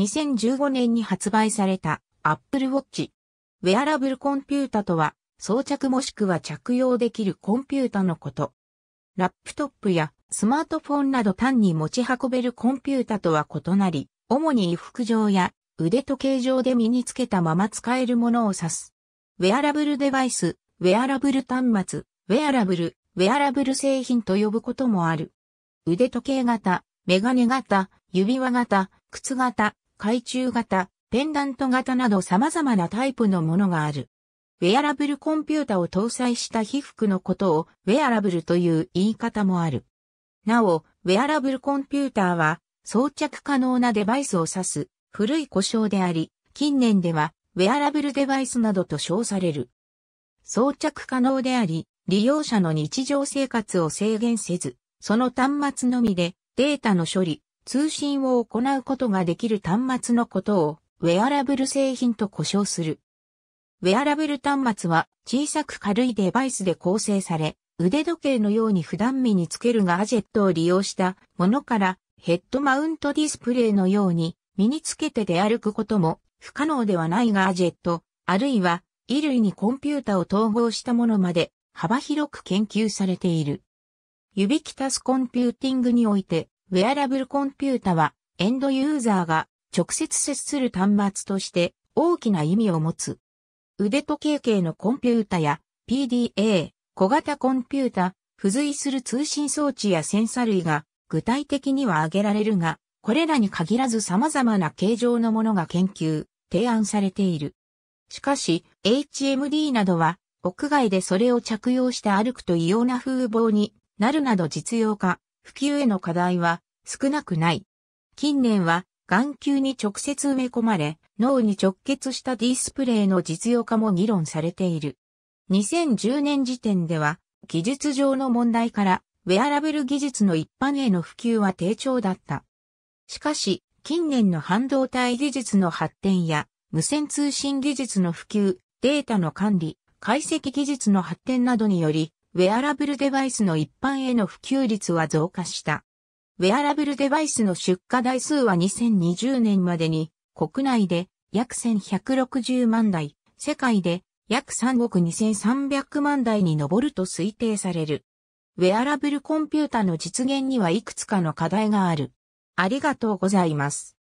2015年に発売された Apple Watch。ウェアラブルコンピュータとは、装着もしくは着用できるコンピュータのこと。ラップトップやスマートフォンなど単に持ち運べるコンピュータとは異なり、主に衣服上や腕時計上で身につけたまま使えるものを指す。ウェアラブルデバイス、ウェアラブル端末、ウェアラブル、ウェアラブル製品と呼ぶこともある。腕時計型、メガネ型、指輪型、靴型、懐中型、ペンダント型など様々なタイプのものがある。ウェアラブルコンピュータを搭載した被服のことをウェアラブルという言い方もある。なお、ウェアラブルコンピューターは装着可能なデバイスを指す古い故障であり、近年ではウェアラブルデバイスなどと称される。装着可能であり、利用者の日常生活を制限せず、その端末のみでデータの処理、通信を行うことができる端末のことを、ウェアラブル製品と呼称する。ウェアラブル端末は小さく軽いデバイスで構成され、腕時計のように普段身につけるガジェットを利用したものからヘッドマウントディスプレイのように身につけて出歩くことも不可能ではないガジェット、あるいは衣類にコンピュータを統合したものまで幅広く研究されている。指揮タスコンピューティングにおいてウェアラブルコンピュータは、エンドユーザーが直接接する端末として大きな意味を持つ。腕時計系のコンピュータや PDA、小型コンピュータ、付随する通信装置やセンサ類が具体的には挙げられるが、これらに限らず様々な形状のものが研究、提案されている。しかし、HMD などは、屋外でそれを着用して歩くと異様な風貌になるなど実用化普及への課題は少なくない。近年は眼球に直接埋め込まれ、脳に直結したディスプレイの実用化も議論されている。2010年時点では、技術上の問題から、ウェアラブル技術の一般への普及は低調だった。しかし、近年の半導体技術の発展や、無線通信技術の普及、データの管理、解析技術の発展などにより、ウェアラブルデバイスの一般への普及率は増加した。ウェアラブルデバイスの出荷台数は2020年までに国内で約1160万台、世界で約3億2300万台に上ると推定される。ウェアラブルコンピュータの実現にはいくつかの課題がある。ありがとうございます。